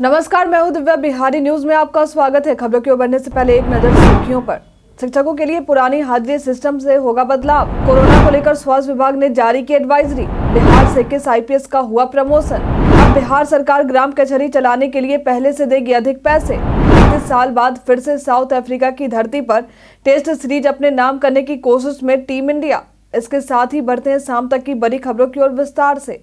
नमस्कार मैं हूं दिव्या बिहारी न्यूज में आपका स्वागत है खबरों की ओर बढ़ने से पहले एक नजर सुर्खियों पर शिक्षकों के लिए पुरानी हाजिरी सिस्टम से होगा बदलाव कोरोना को लेकर स्वास्थ्य विभाग ने जारी की एडवाइजरी बिहार से किस आई का हुआ प्रमोशन बिहार सरकार ग्राम कचहरी चलाने के लिए पहले से देगी अधिक पैसे इकतीस साल बाद फिर से साउथ अफ्रीका की धरती पर टेस्ट सीरीज अपने नाम करने की कोशिश में टीम इंडिया इसके साथ ही बढ़ते हैं शाम तक की बड़ी खबरों की ओर विस्तार से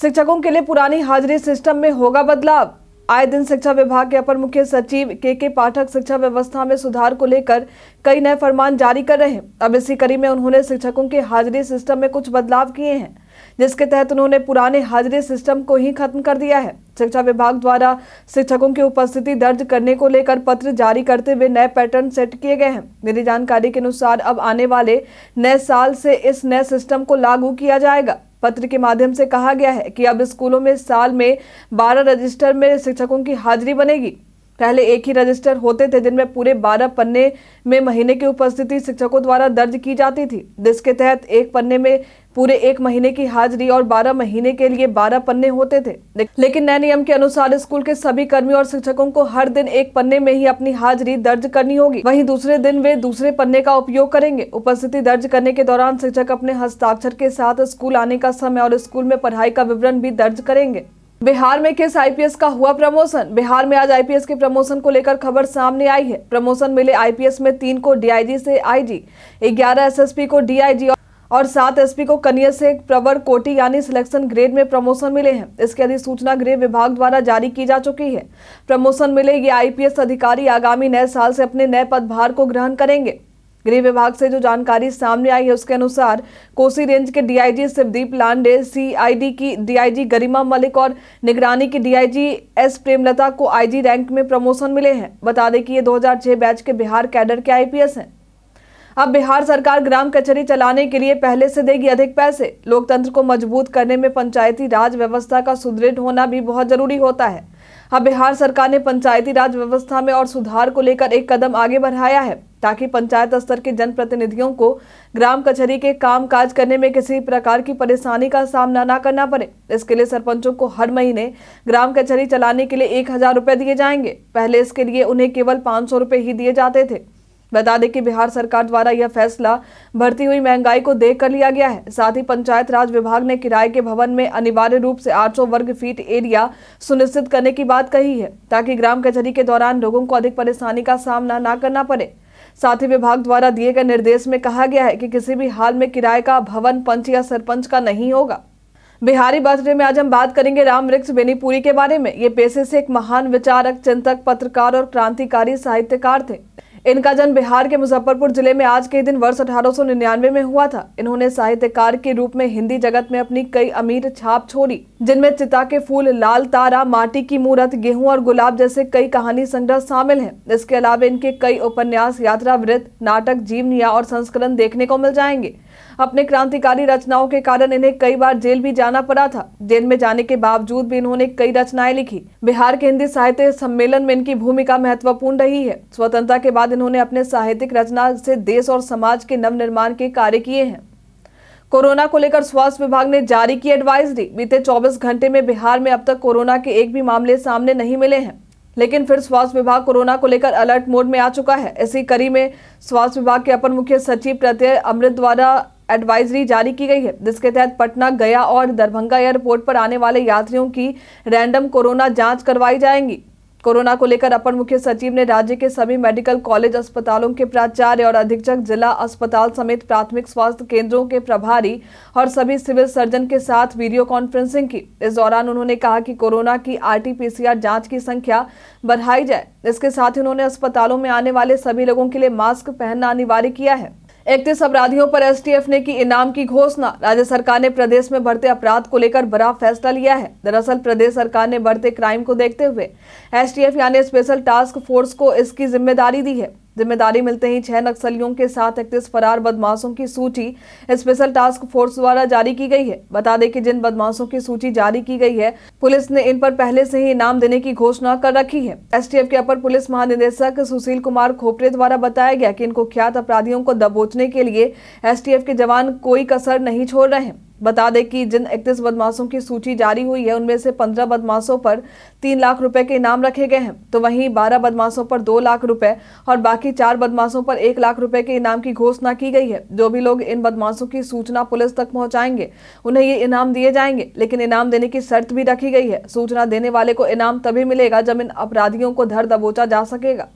शिक्षकों के लिए पुरानी हाजिरी सिस्टम में होगा बदलाव आए दिन शिक्षा विभाग के अपर मुख्य सचिव के के पाठक शिक्षा व्यवस्था में सुधार को लेकर कई नए फरमान जारी कर रहे हैं अब इसी कड़ी में उन्होंने शिक्षकों के हाजिरी सिस्टम में कुछ बदलाव किए हैं जिसके तहत उन्होंने पुराने हाजिरी सिस्टम को ही खत्म कर दिया है शिक्षा विभाग द्वारा शिक्षकों की उपस्थिति दर्ज करने को लेकर पत्र जारी करते हुए नए पैटर्न सेट किए गए हैं मेरी जानकारी के अनुसार अब आने वाले नए साल से इस नए सिस्टम को लागू किया जाएगा पत्र के माध्यम से कहा गया है कि अब स्कूलों में साल में बारह रजिस्टर में शिक्षकों की हाजिरी बनेगी पहले एक ही रजिस्टर होते थे जिनमें पूरे 12 पन्ने में महीने की उपस्थिति शिक्षकों द्वारा दर्ज की जाती थी जिसके तहत एक पन्ने में पूरे एक महीने की हाजिरी और 12 महीने के लिए 12 पन्ने होते थे लेकिन नए नियम के अनुसार स्कूल के सभी कर्मियों और शिक्षकों को हर दिन एक पन्ने में ही अपनी हाजिरी दर्ज करनी होगी वहीं दूसरे दिन वे दूसरे पन्ने का उपयोग करेंगे उपस्थिति दर्ज करने के दौरान शिक्षक अपने हस्ताक्षर के साथ स्कूल आने का समय और स्कूल में पढ़ाई का विवरण भी दर्ज करेंगे बिहार में किस आईपीएस का हुआ प्रमोशन बिहार में आज आईपीएस के प्रमोशन को लेकर खबर सामने आई है प्रमोशन मिले आईपीएस में तीन को डीआईजी से आईजी ग्यारह एसएसपी को डीआईजी और सात एसपी को कनिया से प्रवर कोटी यानी सिलेक्शन ग्रेड में प्रमोशन मिले हैं इसकी अधिसूचना गृह विभाग द्वारा जारी की जा चुकी है प्रमोशन मिले ये आईपीएस अधिकारी आगामी नए साल से अपने नए पदभार को ग्रहण करेंगे गृह विभाग से जो जानकारी सामने आई है उसके अनुसार कोसी रेंज के डीआईजी शिवदीप लांडे सीआईडी की डीआईजी गरिमा मलिक और निगरानी की डीआईजी एस प्रेमलता को आईजी रैंक में प्रमोशन मिले हैं बता दें कि ये 2006 बैच के बिहार कैडर के आईपीएस हैं अब बिहार सरकार ग्राम कचहरी चलाने के लिए पहले से देगी अधिक पैसे लोकतंत्र को मजबूत करने में पंचायती राज व्यवस्था का सुदृढ़ होना भी बहुत जरूरी होता है अब बिहार सरकार ने पंचायती राज व्यवस्था में और सुधार को लेकर एक कदम आगे बढ़ाया है ताकि पंचायत स्तर के जनप्रतिनिधियों को ग्राम कचहरी के काम काज करने में किसी प्रकार की परेशानी का सामना न करना पड़े इसके लिए सरपंचों को हर महीने ग्राम कचहरी चलाने के लिए एक हजार रुपए दिए जाएंगे पहले इसके लिए उन्हें केवल पांच सौ रुपए ही दिए जाते थे बता दें कि बिहार सरकार द्वारा यह फैसला बढ़ती हुई महंगाई को देख कर लिया गया है साथ ही पंचायत राज विभाग ने किराए के भवन में अनिवार्य रूप से 800 वर्ग फीट एरिया सुनिश्चित करने की बात कही है ताकि ग्राम कचहरी के दौरान लोगों को अधिक परेशानी का सामना न करना पड़े साथ ही विभाग द्वारा दिए गए निर्देश में कहा गया है कि किसी भी हाल में किराए का भवन पंच या सरपंच का नहीं होगा बिहारी बर्थडे में आज हम बात करेंगे राम वृक्ष बेनीपुरी के बारे में ये पेशे से एक महान विचारक चिंतक पत्रकार और क्रांतिकारी साहित्यकार थे इनका जन्म बिहार के मुजफ्फरपुर जिले में आज के दिन वर्ष 1899 में हुआ था इन्होंने साहित्यकार के रूप में हिंदी जगत में अपनी कई अमीर छाप छोड़ी जिनमें चिता के फूल लाल तारा माटी की मूर्त गेहूं और गुलाब जैसे कई कहानी संग्रह शामिल हैं इसके अलावा इनके कई उपन्यास यात्रा वृत्त नाटक जीवनिया और संस्करण देखने को मिल जाएंगे अपने क्रांतिकारी रचनाओं के कारण इन्हें कई बार जेल भी जाना पड़ा था जेल में जाने के बावजूद भी इन्होंने कई रचनाएं लिखी बिहार के हिंदी साहित्य सम्मेलन में इनकी भूमिका महत्वपूर्ण रही है स्वतंत्रता के बाद बाद इन्होंने अपने साहित्यिक रचना से देश और समाज के नव निर्माण के कार्य किए हैं कोरोना को लेकर स्वास्थ्य विभाग ने जारी की एडवाइजरी बीते 24 घंटे में बिहार में अब तक कोरोना के एक भी मामले सामने नहीं मिले हैं लेकिन फिर स्वास्थ्य विभाग कोरोना को लेकर अलर्ट मोड में आ चुका है इसी कड़ी में स्वास्थ्य विभाग के अपर मुख्य सचिव प्रत्यय अमृत द्वारा एडवाइजरी जारी की गई है जिसके तहत पटना गया और दरभंगा एयरपोर्ट पर आने वाले यात्रियों की रैंडम कोरोना जांच करवाई जाएंगी कोरोना को लेकर अपर मुख्य सचिव ने राज्य के सभी मेडिकल कॉलेज अस्पतालों के प्राचार्य और अधीक्षक जिला अस्पताल समेत प्राथमिक स्वास्थ्य केंद्रों के प्रभारी और सभी सिविल सर्जन के साथ वीडियो कॉन्फ्रेंसिंग की इस दौरान उन्होंने कहा कि कोरोना की आरटीपीसीआर जांच की संख्या बढ़ाई जाए इसके साथ ही उन्होंने अस्पतालों में आने वाले सभी लोगों के लिए मास्क पहनना अनिवार्य किया है इकतीस अपराधियों पर एसटीएफ ने की इनाम की घोषणा राज्य सरकार ने प्रदेश में बढ़ते अपराध को लेकर बड़ा फैसला लिया है दरअसल प्रदेश सरकार ने बढ़ते क्राइम को देखते हुए एसटीएफ यानी स्पेशल टास्क फोर्स को इसकी जिम्मेदारी दी है जिम्मेदारी मिलते ही छह नक्सलियों के साथ इकतीस फरार बदमाशों की सूची स्पेशल टास्क फोर्स द्वारा जारी की गई है बता दें कि जिन बदमाशों की सूची जारी की गई है पुलिस ने इन पर पहले से ही इनाम देने की घोषणा कर रखी है एसटीएफ के अपर पुलिस महानिदेशक सुशील कुमार खोपरे द्वारा बताया गया की इनको ख्यात अपराधियों को दबोचने के लिए एस के जवान कोई कसर नहीं छोड़ रहे हैं बता दें कि जिन इकतीस बदमाशों की सूची जारी हुई है उनमें से पंद्रह बदमाशों पर तीन लाख रुपए के इनाम रखे गए हैं तो वहीं बारह बदमाशों पर दो लाख रुपए और बाकी चार बदमाशों पर एक लाख रुपए के इनाम की घोषणा की गई है जो भी लोग इन बदमाशों की सूचना पुलिस तक पहुंचाएंगे उन्हें ये इनाम दिए जाएंगे लेकिन इनाम देने की शर्त भी रखी गई है सूचना देने वाले को इनाम तभी मिलेगा जब इन अपराधियों को धर दबोचा जा सकेगा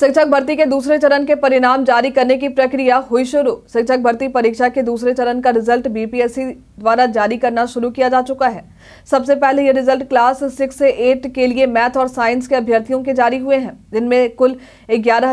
शिक्षक भर्ती के दूसरे चरण के परिणाम जारी करने की प्रक्रिया हुई शुरू शिक्षक भर्ती परीक्षा के दूसरे चरण का रिजल्ट बीपीएससी द्वारा जारी करना शुरू किया जा चुका है सबसे पहले ये रिजल्ट क्लास सिक्स से एट के लिए मैथ और साइंस के अभ्यर्थियों के जारी हुए हैं जिनमें कुल ग्यारह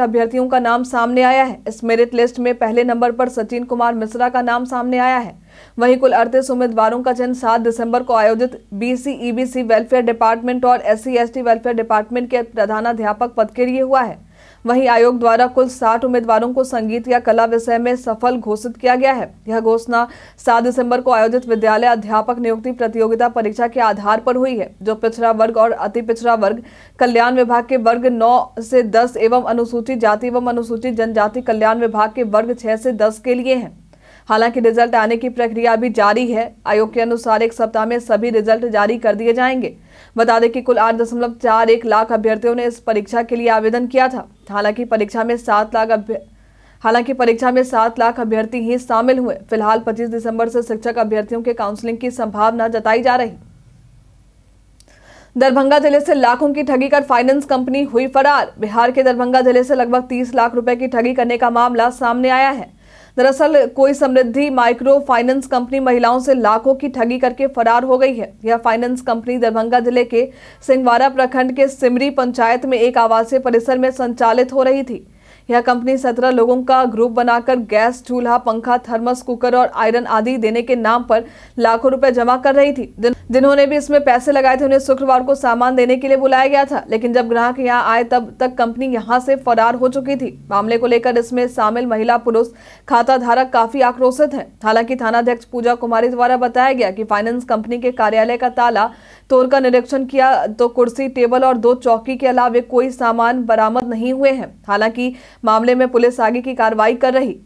अभ्यर्थियों का नाम सामने आया है इस मेरिट लिस्ट में पहले नंबर पर सचिन कुमार मिश्रा का नाम सामने आया है वहीं कुल अड़तीस उम्मीदवारों का चयन सात दिसंबर को आयोजित बीसीईबीसी वेलफेयर डिपार्टमेंट और एससी एसटी वेलफेयर डिपार्टमेंट के प्रधानाध्यापक पद के लिए हुआ है वहीं आयोग द्वारा कुल साठ उम्मीदवारों को संगीत या कला विषय में सफल घोषित किया गया है यह घोषणा सात दिसंबर को आयोजित विद्यालय अध्यापक नियुक्ति प्रतियोगिता परीक्षा के आधार पर हुई है जो पिछड़ा वर्ग और अति पिछड़ा वर्ग कल्याण विभाग के वर्ग नौ से दस एवं अनुसूचित जाति एवं अनुसूचित जनजाति कल्याण विभाग के वर्ग छह से दस के लिए है हालांकि रिजल्ट आने की प्रक्रिया भी जारी है आयोग के अनुसार एक सप्ताह में सभी रिजल्ट जारी कर दिए जाएंगे बता दें कि कुल आठ दशमलव चार एक लाख अभ्यर्थियों ने इस परीक्षा के लिए आवेदन किया था हालांकि परीक्षा में सात लाख हालांकि परीक्षा में सात लाख अभ्यर्थी ही शामिल हुए फिलहाल पच्चीस दिसंबर से शिक्षक अभ्यर्थियों के काउंसलिंग की संभावना जताई जा रही दरभंगा जिले से लाखों की ठगी कर फाइनेंस कंपनी हुई फरार बिहार के दरभंगा जिले से लगभग 30 लाख रुपए की ठगी करने का मामला सामने आया है दरअसल कोई समृद्धि माइक्रो फाइनेंस कंपनी महिलाओं से लाखों की ठगी करके फरार हो गई है यह फाइनेंस कंपनी दरभंगा जिले के सिंहवाड़ा प्रखंड के सिमरी पंचायत में एक आवासीय परिसर में संचालित हो रही थी यह कंपनी सत्रह लोगों का ग्रुप बनाकर गैस चूल्हा पंखा थर्मस कुकर और आयरन आदि देने के नाम पर लाखों रुपए जमा कर रही थी दिन जिन्होंने भी इसमें पैसे लगाए थे उन्हें शुक्रवार को सामान देने के लिए बुलाया गया था लेकिन जब ग्राहक यहाँ आए तब तक कंपनी यहाँ से फरार हो चुकी थी मामले को लेकर इसमें शामिल महिला पुरुष खाता धारक काफी आक्रोशित है हालांकि थानाध्यक्ष पूजा कुमारी द्वारा बताया गया कि फाइनेंस कंपनी के कार्यालय का ताला तोड़कर निरीक्षण किया तो कुर्सी टेबल और दो चौकी के अलावे कोई सामान बरामद नहीं हुए हैं हालांकि मामले में पुलिस आगे की कार्रवाई कर रही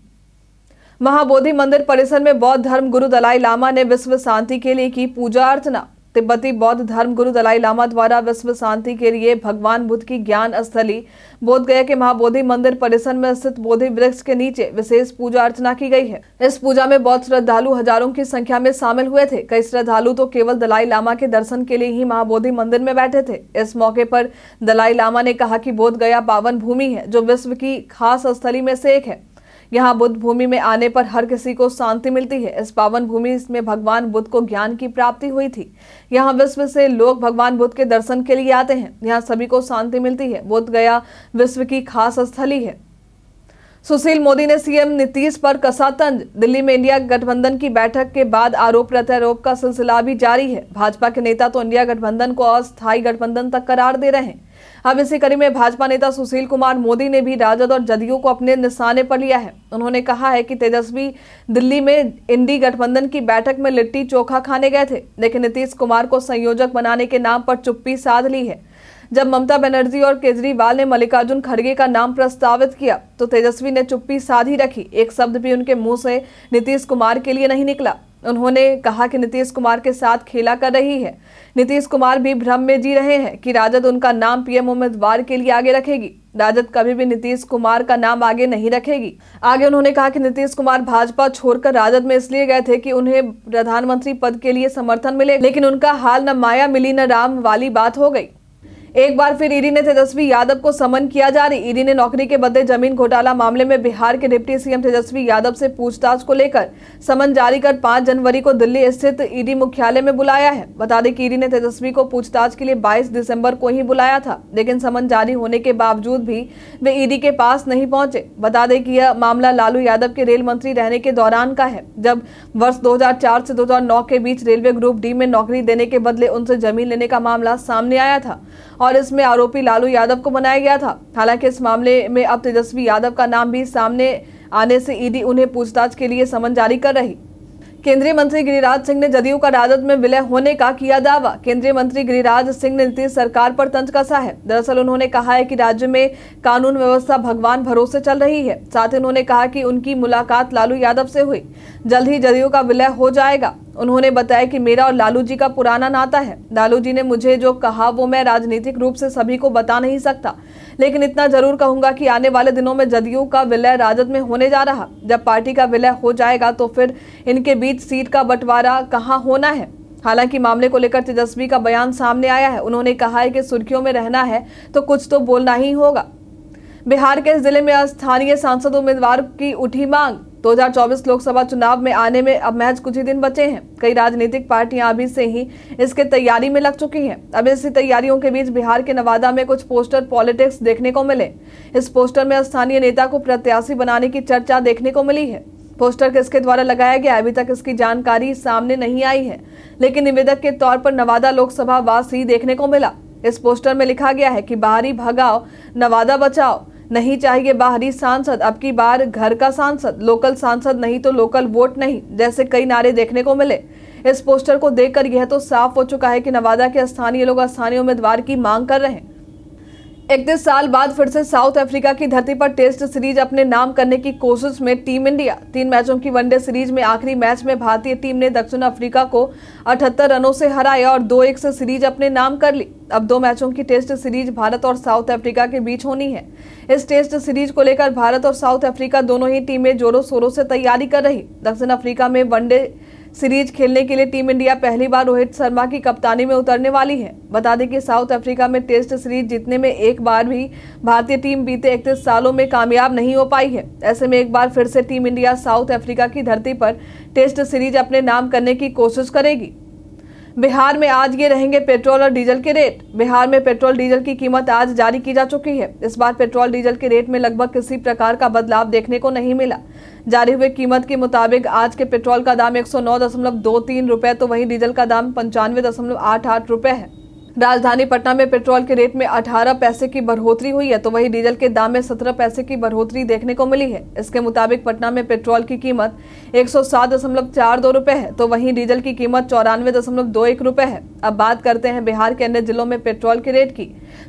महाबोधि मंदिर परिसर में बौद्ध धर्म गुरु दलाई लामा ने विश्व शांति के लिए की पूजा अर्चना तिब्बती बौद्ध धर्म गुरु दलाई लामा द्वारा विश्व शांति के लिए भगवान बुद्ध की ज्ञान स्थली बोधगया के महाबोधि मंदिर परिसर में स्थित बोधि वृक्ष के नीचे विशेष पूजा अर्चना की गई है इस पूजा में बौद्ध श्रद्धालु हजारों की संख्या में शामिल हुए थे कई श्रद्धालु तो केवल दलाई लामा के दर्शन के लिए ही महाबोधि मंदिर में बैठे थे इस मौके पर दलाई लामा ने कहा की बोध पावन भूमि है जो विश्व की खास स्थली में से एक है यहाँ बुद्ध भूमि में आने पर हर किसी को शांति मिलती है इस पावन भूमि में भगवान बुद्ध को ज्ञान की प्राप्ति हुई थी यहाँ विश्व से लोग भगवान बुद्ध के दर्शन के लिए आते हैं यहाँ सभी को शांति मिलती है बुद्ध गया विश्व की खास स्थली है सुशील मोदी ने सीएम नीतीश पर कसा तंज दिल्ली में इंडिया गठबंधन की बैठक के बाद आरोप प्रत्यारोप का सिलसिला भी जारी है भाजपा के नेता तो इंडिया गठबंधन को अस्थायी गठबंधन तक करार दे रहे हैं अब इसी कड़ी में भाजपा नेता सुशील कुमार मोदी ने भी राजद और जदयू को अपने निशाने पर लिया है उन्होंने कहा है कि तेजस्वी दिल्ली में इंडी गठबंधन की बैठक में लिट्टी चोखा खाने गए थे लेकिन नीतीश कुमार को संयोजक बनाने के नाम पर चुप्पी साध ली है जब ममता बनर्जी और केजरीवाल ने मल्लिकार्जुन खड़गे का नाम प्रस्तावित किया तो तेजस्वी ने चुप्पी साधी रखी एक शब्द भी उनके मुंह से नीतीश कुमार के लिए नहीं निकला उन्होंने कहा कि नीतीश कुमार के साथ खेला कर रही है नीतीश कुमार भी भ्रम में जी रहे हैं कि राजद उनका नाम पीएम उम्मीदवार के लिए आगे रखेगी राजद कभी भी नीतीश कुमार का नाम आगे नहीं रखेगी आगे उन्होंने कहा कि नीतीश कुमार भाजपा छोड़कर राजद में इसलिए गए थे कि उन्हें प्रधानमंत्री पद के लिए समर्थन मिले लेकिन उनका हाल न माया मिली न राम वाली बात हो गई एक बार फिर ईडी ने तेजस्वी यादव को समन किया जारी ईडी ने नौकरी के बदले जमीन घोटाला मामले में बिहार के डिप्टी सीएम तेजस्वी यादव से पूछताछ को लेकर समन जारी कर 5 जनवरी को दिल्ली स्थित ईडी मुख्यालय में बुलाया है बता दें कि ईडी ने तेजस्वी को पूछताछ के लिए 22 दिसंबर को ही बुलाया था लेकिन समन जारी होने के बावजूद भी वे ईडी के पास नहीं पहुंचे बता दें कि यह मामला लालू यादव के रेल मंत्री रहने के दौरान का है जब वर्ष दो से दो के बीच रेलवे ग्रुप डी में नौकरी देने के बदले उनसे जमीन लेने का मामला सामने आया था और इसमें आरोपी लालू यादव को बनाया गया था हालांकि इस मामले में अब तेजस्वी यादव का नाम भी सामने आने से ईडी उन्हें पूछताछ के लिए समन जारी कर रही केंद्रीय मंत्री गिरिराज सिंह ने जदयू का राजद में विलय होने का किया दावा केंद्रीय मंत्री गिरिराज सिंह ने नीतीश सरकार पर तंज कसा है दरअसल उन्होंने कहा है कि राज्य में कानून व्यवस्था भगवान भरोसे चल रही है साथ ही उन्होंने कहा कि उनकी मुलाकात लालू यादव से हुई जल्द ही जदयू का विलय हो जाएगा उन्होंने बताया कि मेरा और लालू जी का पुराना नाता है लालू जी ने मुझे जो कहा वो मैं राजनीतिक रूप से सभी को बता नहीं सकता लेकिन इतना जरूर कहूंगा कि आने वाले दिनों में जदयू का विलय राजद में होने जा रहा जब पार्टी का विलय हो जाएगा तो फिर इनके बीच सीट का बंटवारा कहाँ होना है हालांकि मामले को लेकर तेजस्वी का बयान सामने आया है उन्होंने कहा है कि सुर्खियों में रहना है तो कुछ तो बोलना ही होगा बिहार के जिले में स्थानीय सांसद उम्मीदवार की उठी मांग 2024 लोकसभा चुनाव में आने में अब महज कुछ ही दिन बचे हैं कई राजनीतिक पार्टियां अभी से ही इसके तैयारी में लग चुकी हैं अब इसी तैयारियों के बीच बिहार के नवादा में कुछ पोस्टर पॉलिटिक्स देखने को मिले इस पोस्टर में स्थानीय नेता को प्रत्याशी बनाने की चर्चा देखने को मिली है पोस्टर किसके द्वारा लगाया गया अभी तक इसकी जानकारी सामने नहीं आई है लेकिन निवेदक के तौर पर नवादा लोकसभा वास ही देखने को मिला इस पोस्टर में लिखा गया है कि बाहरी भगाओ नवादा बचाओ नहीं चाहिए बाहरी सांसद अब की बार घर का सांसद लोकल सांसद नहीं तो लोकल वोट नहीं जैसे कई नारे देखने को मिले इस पोस्टर को देखकर यह तो साफ हो चुका है कि नवादा के स्थानीय लोग स्थानीय उम्मीदवार की मांग कर रहे हैं इकतीस साल बाद फिर से साउथ अफ्रीका की धरती पर टेस्ट सीरीज अपने नाम करने की कोशिश में टीम इंडिया तीन मैचों की वनडे सीरीज में आखिरी मैच में भारतीय टीम ने दक्षिण अफ्रीका को 78 रनों से हराया और दो एक से सीरीज अपने नाम कर ली अब दो मैचों की टेस्ट सीरीज भारत और साउथ अफ्रीका के बीच होनी है इस टेस्ट सीरीज को लेकर भारत और साउथ अफ्रीका दोनों ही टीमें जोरों शोरों से तैयारी कर रही दक्षिण अफ्रीका में वनडे सीरीज खेलने के लिए टीम इंडिया पहली बार रोहित शर्मा की कप्तानी में उतरने वाली है बता दें कि साउथ अफ्रीका में टेस्ट सीरीज जीतने में एक बार भी भारतीय टीम बीते इकतीस सालों में कामयाब नहीं हो पाई है ऐसे में एक बार फिर से टीम इंडिया साउथ अफ्रीका की धरती पर टेस्ट सीरीज अपने नाम करने की कोशिश करेगी बिहार में आज ये रहेंगे पेट्रोल और डीजल के रेट बिहार में पेट्रोल डीजल की कीमत आज जारी की जा चुकी है इस बार पेट्रोल डीजल के रेट में लगभग किसी प्रकार का बदलाव देखने को नहीं मिला जारी हुए कीमत के मुताबिक आज के पेट्रोल का दाम एक सौ तो वहीं डीजल का दाम पंचानवे दशमलव आठ आठ है राजधानी पटना में पेट्रोल के रेट में 18 पैसे की बढ़ोतरी हुई है तो वहीं डीजल के दाम में 17 पैसे की बढ़ोतरी देखने को मिली है इसके मुताबिक पटना में पेट्रोल की कीमत एक सौ है तो वहीं डीजल की कीमत चौरानवे दशमलव दो एक रुपये है अब बात करते हैं बिहार के अन्य जिलों में पेट्रोल के रेट की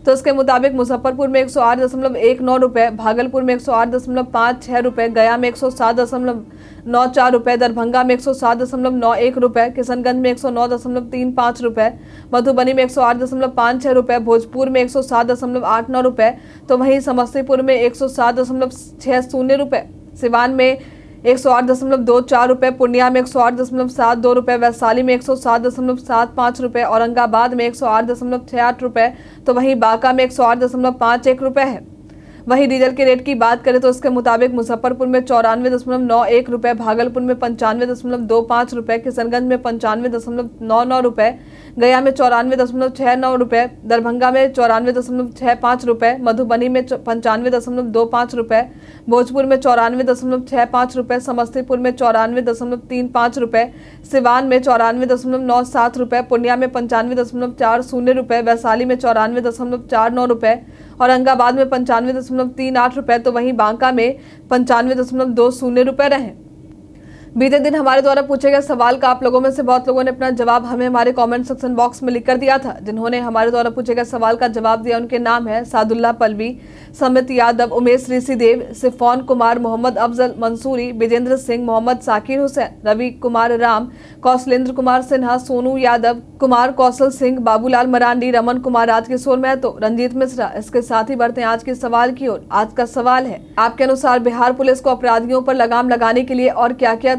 तो इसके मुताबिक मुजफ्फरपुर में एक सौ आठ दशमलव एक नौ रुपये भागलपुर में एक सौ आठ दशमलव पाँच छः रुपए गया में एक सौ सात दशमलव नौ चार रुपये दरभंगा में एक सौ सात दशमलव नौ एक रुपए किशनगंज में एक सौ नौ दशमलव तीन पाँच रुपये मधुबनी में एक सौ आठ दशमलव पाँच छः रुपए भोजपुर में एक सौ सात दशमलव आठ नौ रुपए तो वहीं समस्तीपुर में एक सौ सात दशमलव छः शून्य रुपये सिवान में एक सौ आठ दशमलव दो चार रुपये पूर्णिया में एक सौ आठ दशमलव सात दो रुपये वैशाली में एक सौ सात दशमलव सात पाँच रुपये औरंगाबाद में एक सौ आठ दशमलव छः आठ रुपये तो वहीं बांका में एक सौ आठ दशमलव पाँच एक रुपये है वहीं डीजल के रेट की बात करें तो उसके मुताबिक मुजफ्फरपुर में चौरानवे दशमलव नौ एक रुपये भागलपुर में पंचानवे दशमलव दो पाँच रुपये किशनगंज में पंचानवे दशमलव नौ नौ रुपये गया में चौरानवे दशमलव छः नौ रुपये दरभंगा में चौरानवे दशमलव छः पाँच रुपये मधुबनी में पंचानवे दशमलव दो पाँच रुपये भोजपुर में चौरानवे दशमलव छः पाँच रुपये समस्तीपुर में चौरानवे दशमलव तीन पाँच रुपये सिवान में चौरानवे दशमलव नौ सात रुपये पूर्णिया में पंचानवे दशमलव चार शून्य रुपये वैशाली में चौरानवे दशमलव चार नौ रुपये औरंगाबाद में पंचानवे दशमलव तीन आठ रुपये तो वहीं बांका में पंचानवे दशमलव दो शून्य रुपये रहे बीते दिन हमारे द्वारा पूछे गए सवाल का आप लोगों में से बहुत लोगों ने अपना जवाब हमें हमारे कमेंट सेक्शन बॉक्स में लिख कर दिया था जिन्होंने हमारे द्वारा पूछे गए सवाल का जवाब दिया उनके नाम है सादुल्ला पलवी समित यादव उमेश ऋषिदेव सिफोन कुमार मोहम्मद अफजल मंसूरी विजेंद्र सिंह मोहम्मद साकिर हुसैन रवि कुमार राम कौशलेंद्र कुमार सिन्हा सोनू यादव कुमार कौशल सिंह बाबूलाल मरांडी रमन कुमार राजकिशोर महतो रंजीत मिश्रा इसके साथ ही बढ़ते आज के सवाल की ओर आज का सवाल है आपके अनुसार बिहार पुलिस को अपराधियों पर लगाम लगाने के लिए और क्या क्या